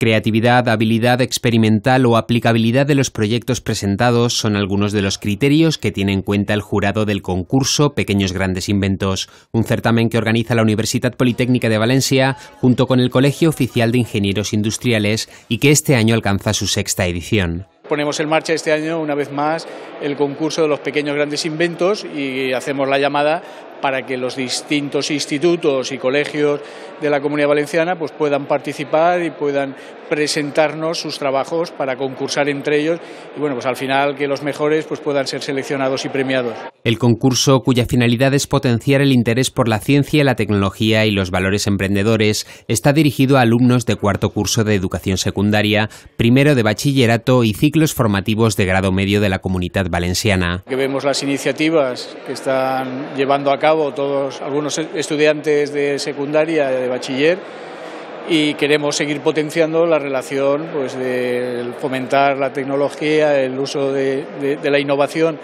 Creatividad, habilidad experimental o aplicabilidad de los proyectos presentados son algunos de los criterios que tiene en cuenta el jurado del concurso Pequeños Grandes Inventos, un certamen que organiza la Universidad Politécnica de Valencia junto con el Colegio Oficial de Ingenieros Industriales y que este año alcanza su sexta edición ponemos en marcha este año una vez más el concurso de los pequeños grandes inventos y hacemos la llamada para que los distintos institutos y colegios de la Comunidad Valenciana pues puedan participar y puedan presentarnos sus trabajos para concursar entre ellos y bueno, pues al final que los mejores pues puedan ser seleccionados y premiados. El concurso cuya finalidad es potenciar el interés por la ciencia, la tecnología y los valores emprendedores está dirigido a alumnos de cuarto curso de educación secundaria, primero de bachillerato y ciclos formativos de grado medio de la Comunidad Valenciana. Que vemos las iniciativas que están llevando a cabo todos algunos estudiantes de secundaria, de bachiller, y queremos seguir potenciando la relación pues, de fomentar la tecnología, el uso de la innovación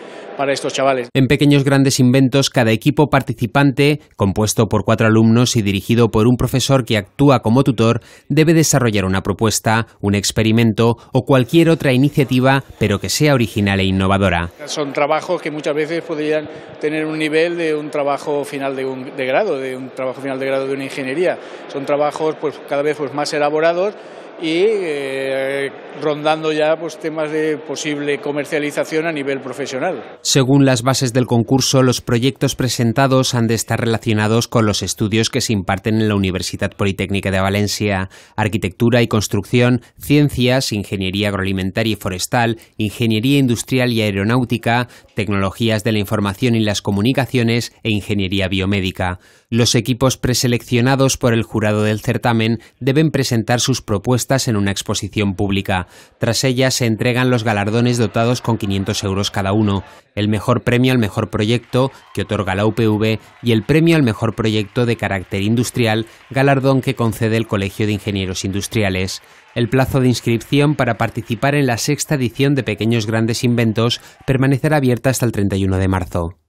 estos chavales. En Pequeños Grandes Inventos, cada equipo participante, compuesto por cuatro alumnos y dirigido por un profesor que actúa como tutor, debe desarrollar una propuesta, un experimento o cualquier otra iniciativa, pero que sea original e innovadora. Son trabajos que muchas veces podrían tener un nivel de un trabajo final de, grado, de un trabajo final de grado de una ingeniería. Son trabajos pues, cada vez pues, más elaborados y eh, rondando ya pues, temas de posible comercialización a nivel profesional. Según las bases del concurso, los proyectos presentados han de estar relacionados con los estudios que se imparten en la Universidad Politécnica de Valencia, arquitectura y construcción, ciencias, ingeniería agroalimentaria y forestal, ingeniería industrial y aeronáutica, tecnologías de la información y las comunicaciones e ingeniería biomédica. Los equipos preseleccionados por el jurado del certamen deben presentar sus propuestas en una exposición pública. Tras ellas se entregan los galardones dotados con 500 euros cada uno, el mejor premio al mejor proyecto que otorga la UPV y el premio al mejor proyecto de carácter industrial, galardón que concede el Colegio de Ingenieros Industriales. El plazo de inscripción para participar en la sexta edición de Pequeños Grandes Inventos permanecerá abierta hasta el 31 de marzo.